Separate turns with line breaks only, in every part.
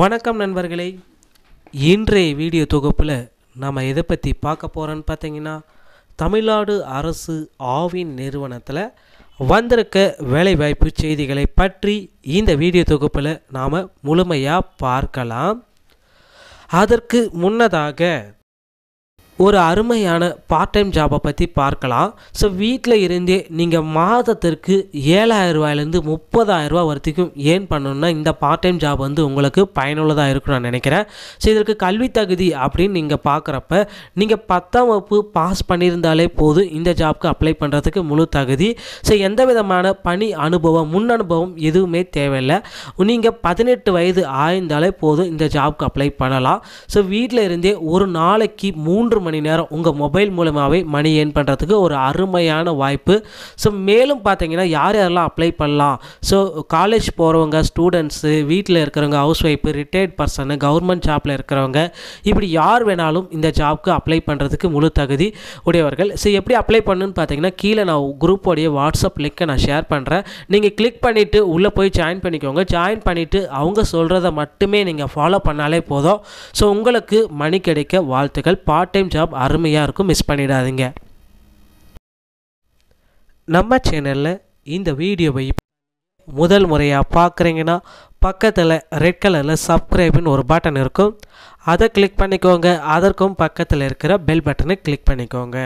வணக்கம் நண்பர்களே இன்றைய வீடியோ தொகுப்பில் நம்ம எதை பற்றி பார்க்க போகிறோன்னு பார்த்தீங்கன்னா தமிழ்நாடு அரசு ஆவின் நிறுவனத்தில் வந்திருக்க வேலைவாய்ப்பு செய்திகளை பற்றி இந்த வீடியோ தொகுப்பில் நாம் முழுமையாக பார்க்கலாம் அதற்கு முன்னதாக ஒரு அருமையான பார்ட் டைம் ஜாபை பற்றி பார்க்கலாம் ஸோ வீட்டில் இருந்தே நீங்கள் மாதத்திற்கு ஏழாயிரம் ரூபாயிலேருந்து முப்பதாயிரம் ரூபா வரைக்கும் ஏன் பண்ணணும்னா இந்த பார்ட் டைம் ஜாப் வந்து உங்களுக்கு பயனுள்ளதாக இருக்கும் நான் நினைக்கிறேன் ஸோ இதற்கு கல்வி தகுதி அப்படின்னு நீங்கள் பார்க்குறப்ப நீங்கள் பத்தாம் வகுப்பு பாஸ் பண்ணியிருந்தாலே போதும் இந்த ஜாப்க்கு அப்ளை பண்ணுறதுக்கு முழு தகுதி ஸோ எந்த விதமான பணி அனுபவம் முன் அனுபவம் எதுவுமே தேவையில்லை நீங்கள் பதினெட்டு வயது ஆயிருந்தாலே போதும் இந்த ஜாப்க்கு அப்ளை பண்ணலாம் ஸோ வீட்டில் இருந்தே ஒரு நாளைக்கு மூன்று மணி நேரம் உங்கள் மொபைல் மூலமாகவே மணி ஏர்ன் பண்ணுறதுக்கு ஒரு அருமையான வாய்ப்பு ஸோ மேலும் பார்த்தீங்கன்னா யார் யாரெல்லாம் அப்ளை பண்ணலாம் ஸோ காலேஜ் போகிறவங்க ஸ்டூடெண்ட்ஸு வீட்டில் இருக்கிறவங்க house wife retired person government ஜாப்பில் இருக்கிறவங்க இப்படி யார் வேணாலும் இந்த ஜாப்க்கு அப்ளை பண்ணுறதுக்கு முழு தகுதி உடையவர்கள் ஸோ எப்படி அப்ளை பண்ணுன்னு பார்த்தீங்கன்னா கீழே நான் குரூப்போடைய வாட்ஸ்அப் லிங்க்கை நான் ஷேர் பண்ணுறேன் நீங்கள் கிளிக் பண்ணிவிட்டு உள்ளே போய் ஜாயின் பண்ணிக்கோங்க ஜாயின் பண்ணிவிட்டு அவங்க சொல்கிறத மட்டுமே நீங்கள் ஃபாலோ பண்ணாலே போதும் ஸோ உங்களுக்கு மணி கிடைக்க வாழ்த்துக்கள் பார்ட் டைம் ஜாப் அருமையாக இருக்கும் மிஸ் பண்ணிடாதீங்க நம்ம சேனலில் இந்த வீடியோவை முதல் முறையாக பார்க்குறீங்கன்னா பக்கத்தில் ரெட் கலரில் சப்ஸ்கிரைப்னு ஒரு பட்டன் இருக்கும் அதை கிளிக் பண்ணிக்கோங்க அதற்கும் பக்கத்தில் இருக்கிற பெல் பட்டனை கிளிக் பண்ணிக்கோங்க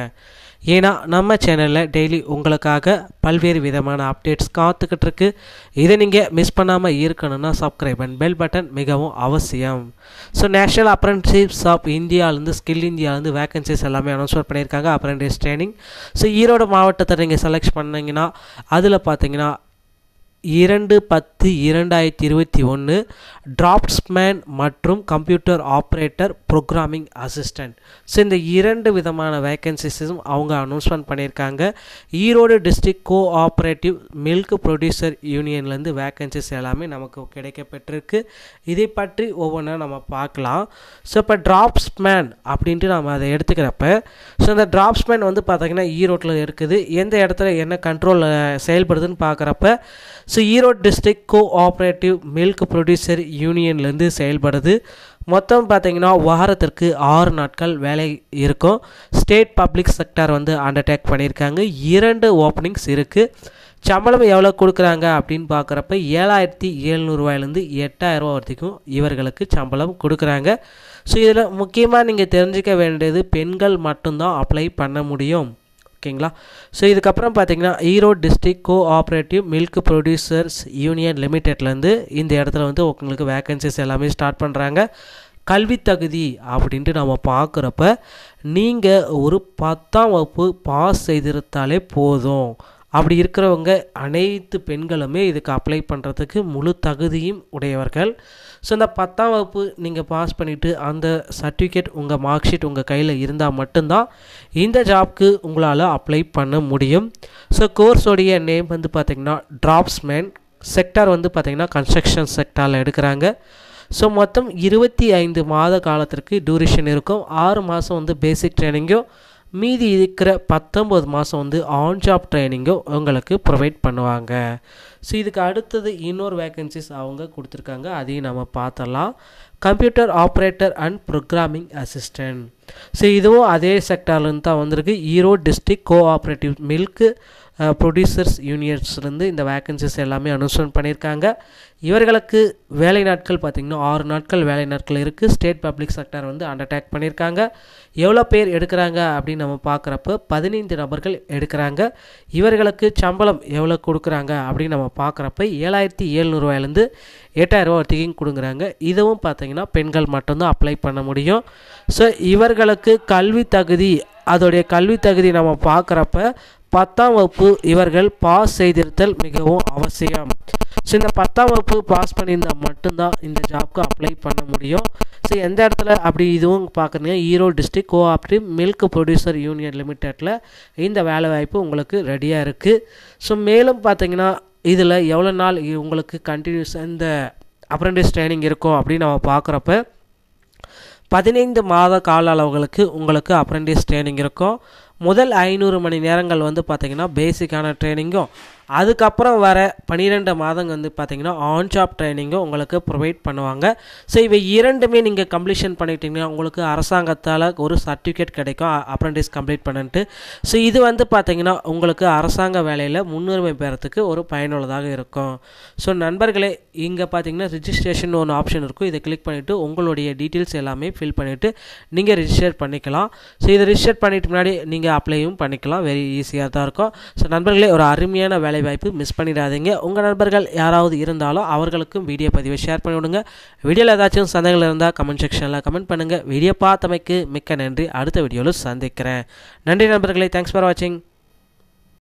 ஏன்னா நம்ம சேனலில் டெய்லி உங்களுக்காக பல்வேறு விதமான அப்டேட்ஸ் காத்துக்கிட்டு இருக்கு இதை நீங்கள் மிஸ் பண்ணாமல் இருக்கணும்னா சப்ஸ்கிரைப் அண்ட் பெல் பட்டன் மிகவும் அவசியம் ஸோ நேஷனல் அப்ரண்டிஷிப்ஸ் ஆஃப் இந்தியாவிலேருந்து ஸ்கில் இந்தியாவிலேருந்து வேகன்சிஸ் எல்லாமே அனௌன்ஸ்மெண்ட் பண்ணியிருக்காங்க அப்ரண்டிஸ் ட்ரைனிங் ஸோ ஈரோடு மாவட்டத்தை நீங்கள் செலக்ட் பண்ணிங்கன்னா அதில் பார்த்தீங்கன்னா இரண்டு பத்து இரண்டாயிரத்தி இருபத்தி ஒன்று டிராப்ஸ்மேன் மற்றும் computer operator programming assistant so இந்த இரண்டு விதமான வேக்கன்சிஸும் அவங்க அனௌன்ஸ்மெண்ட் பண்ணியிருக்காங்க Erode district operative milk producer யூனியன்லேருந்து வேக்கன்சிஸ் எல்லாமே நமக்கு கிடைக்கப்பட்டிருக்கு இதை பற்றி ஒவ்வொன்றா நம்ம பார்க்கலாம் ஸோ இப்போ டிராப்ஸ்மேன் அப்படின்ட்டு நம்ம அதை எடுத்துக்கிறப்ப ஸோ இந்த டிராப்ஸ்மேன் வந்து பார்த்திங்கன்னா ஈரோட்டில் இருக்குது எந்த இடத்துல என்ன கண்ட்ரோலில் செயல்படுதுன்னு பார்க்குறப்ப so Erode district cooperative milk producer யூனியன்லேருந்து செயல்படுது மொத்தம் பார்த்திங்கன்னா வாரத்திற்கு ஆறு நாட்கள் வேலை இருக்கும் ஸ்டேட் பப்ளிக் செக்டார் வந்து அண்டர்டேக் பண்ணியிருக்காங்க இரண்டு ஓப்பனிங்ஸ் இருக்குது சம்பளம் எவ்வளோ கொடுக்குறாங்க அப்படின்னு பார்க்குறப்ப ஏழாயிரத்தி ஏழ்நூறுவாயிலேருந்து ரூபா வரைக்கும் இவர்களுக்கு சம்பளம் கொடுக்குறாங்க ஸோ இதில் முக்கியமாக நீங்கள் தெரிஞ்சிக்க வேண்டியது பெண்கள் மட்டும்தான் அப்ளை பண்ண முடியும் ஓகேங்களா ஸோ இதுக்கப்புறம் பார்த்தீங்கன்னா Erode district cooperative milk producers union லிமிடெட்லேருந்து இந்த இடத்துல வந்து உங்களுக்கு வேக்கன்சிஸ் எல்லாமே ஸ்டார்ட் பண்ணுறாங்க கல்வி தகுதி அப்படின்ட்டு நம்ம பார்க்குறப்ப நீங்கள் ஒரு பத்தாம் வகுப்பு பாஸ் செய்திருந்தாலே போதும் அப்படி இருக்கிறவங்க அனைத்து பெண்களுமே இதுக்கு அப்ளை பண்ணுறதுக்கு முழு தகுதியும் உடையவர்கள் ஸோ இந்த பத்தாம் வகுப்பு நீங்கள் பாஸ் பண்ணிவிட்டு அந்த சர்டிஃபிகேட் உங்கள் மார்க் ஷீட் உங்கள் கையில் இருந்தால் மட்டும்தான் இந்த ஜாப்க்கு உங்களால் அப்ளை பண்ண முடியும் ஸோ கோர்ஸோடைய நேம் வந்து பார்த்திங்கன்னா ட்ராப்ஸ்மேன் செக்டார் வந்து பார்த்திங்கன்னா கன்ஸ்ட்ரக்ஷன் செக்டாரில் எடுக்கிறாங்க ஸோ மொத்தம் இருபத்தி ஐந்து மாத காலத்திற்கு டியூரேஷன் இருக்கும் ஆறு மாதம் வந்து பேசிக் ட்ரைனிங்கும் மீதி இருக்கிற பத்தொம்பது மாதம் வந்து ஆன் ஜாப் ட்ரைனிங்கோ உங்களுக்கு ப்ரொவைட் பண்ணுவாங்க ஸோ இதுக்கு அடுத்தது இன்னொரு வேக்கன்சிஸ் அவங்க கொடுத்துருக்காங்க அதையும் நம்ம பார்த்தலாம் computer operator and programming assistant so இதுவும் அதே செக்டார்லேருந்து தான் வந்திருக்கு Erode district cooperative milk producers யூனியன்ஸ்லேருந்து இந்த வேக்கன்சிஸ் எல்லாமே அனௌன்ஸ்மெண்ட் பண்ணியிருக்காங்க இவர்களுக்கு வேலை நாட்கள் பார்த்திங்கன்னா ஆறு நாட்கள் வேலை நாட்கள் இருக்குது ஸ்டேட் பப்ளிக் செக்டர் வந்து அண்டர்டேக் பண்ணியிருக்காங்க எவ்வளோ பேர் எடுக்கிறாங்க அப்படின்னு நம்ம பார்க்குறப்ப பதினைந்து நபர்கள் எடுக்கிறாங்க இவர்களுக்கு சம்பளம் எவ்வளோ கொடுக்குறாங்க அப்படின்னு நம்ம பார்க்குறப்ப ஏழாயிரத்தி எழுநூறுவாயிலேருந்து எட்டாயிரரூவா வரைக்கும் கொடுங்குறாங்க இதுவும் பார்த்தீங்கன்னா பெண்கள் மட்டும்தான் அப்ளை பண்ண முடியும் ஸோ இவர்களுக்கு கல்வி தகுதி அதோடைய கல்வி தகுதி நம்ம பார்க்குறப்ப பத்தாம் வகுப்பு இவர்கள் பாஸ் செய்திருத்தல் மிகவும் அவசியம் ஸோ இந்த பத்தாம் வகுப்பு பாஸ் பண்ணியிருந்தால் மட்டும்தான் இந்த ஜாப்க்கு அப்ளை பண்ண முடியும் ஸோ எந்த இடத்துல அப்படி இதுவும் பார்க்குறீங்க Erode district cooperative milk producer union லிமிட்டெடில் இந்த வேலை வாய்ப்பு உங்களுக்கு ரெடியாக இருக்குது ஸோ மேலும் பார்த்தீங்கன்னா இதில் எவ்வளோ நாள் உங்களுக்கு கண்டினியூஸ் இந்த அப்ரெண்டிஸ் ட்ரைனிங் இருக்கும் அப்படின்னு நம்ம பார்க்குறப்ப பதினைந்து மாத கால அளவுகளுக்கு உங்களுக்கு அப்ரண்டிஸ் ட்ரைனிங் இருக்கும் முதல் ஐநூறு மணி நேரங்கள் வந்து பார்த்திங்கன்னா பேசிக்கான ட்ரைனிங்கும் அதுக்கப்புறம் வர பன்னிரெண்டு மாதங்க வந்து பார்த்தீங்கன்னா ஆன் ஜாப் ட்ரைனிங்கை உங்களுக்கு ப்ரொவைட் பண்ணுவாங்க ஸோ இவை இரண்டுமே நீங்கள் கம்ப்ளீஷன் பண்ணிட்டீங்கன்னா உங்களுக்கு அரசாங்கத்தால் ஒரு சர்டிஃபிகேட் கிடைக்கும் அப்ரண்டைஸ் கம்ப்ளீட் பண்ணிட்டு ஸோ இது வந்து பார்த்தீங்கன்னா உங்களுக்கு அரசாங்க வேலையில் முன்னுரிமை பெறத்துக்கு ஒரு பயனுள்ளதாக இருக்கும் ஸோ நண்பர்களே இங்கே பார்த்தீங்கன்னா ரிஜிஸ்ட்ரேஷன் ஒன்று ஆப்ஷன் இருக்கும் இதை கிளிக் பண்ணிவிட்டு உங்களுடைய டீட்டெயில்ஸ் எல்லாமே ஃபில் பண்ணிவிட்டு நீங்கள் ரிஜிஸ்டர் பண்ணிக்கலாம் ஸோ இதை ரிஜிஸ்டர் பண்ணிட்டு முன்னாடி நீங்கள் அப்ளையும் பண்ணிக்கலாம் வெரி ஈஸியாக தான் இருக்கும் ஸோ நண்பர்களே ஒரு அருமையான வேலை வேலை வாய்ப்பு மிஸ் பண்ணிடாதீங்க உங்கள் நண்பர்கள் யாராவது இருந்தாலும் அவர்களுக்கும் வீடியோ பதிவை ஷேர் பண்ணி விடுங்க வீடியோவில் ஏதாச்சும் சந்தைகள் இருந்தால் கமெண்ட் செக்ஷனில் கமெண்ட் பண்ணுங்கள் வீடியோ பார்த்தமைக்கு மிக்க நன்றி அடுத்த வீடியோவில் சந்திக்கிறேன் நன்றி நண்பர்களே தேங்க்ஸ் ஃபார் வாட்சிங்